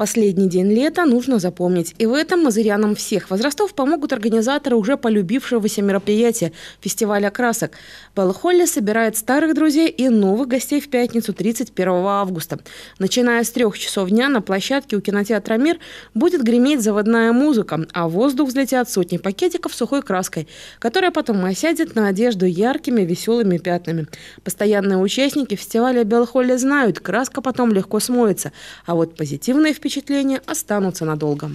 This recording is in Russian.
Последний день лета нужно запомнить. И в этом мазырянам всех возрастов помогут организаторы уже полюбившегося мероприятия – фестиваля красок. Беллхолли собирает старых друзей и новых гостей в пятницу 31 августа. Начиная с трех часов дня на площадке у кинотеатра «Мир» будет греметь заводная музыка, а в воздух взлетят сотни пакетиков сухой краской, которая потом осядет на одежду яркими веселыми пятнами. Постоянные участники фестиваля Беллхолли знают, краска потом легко смоется, а вот позитивные впечатления впечатления останутся надолго.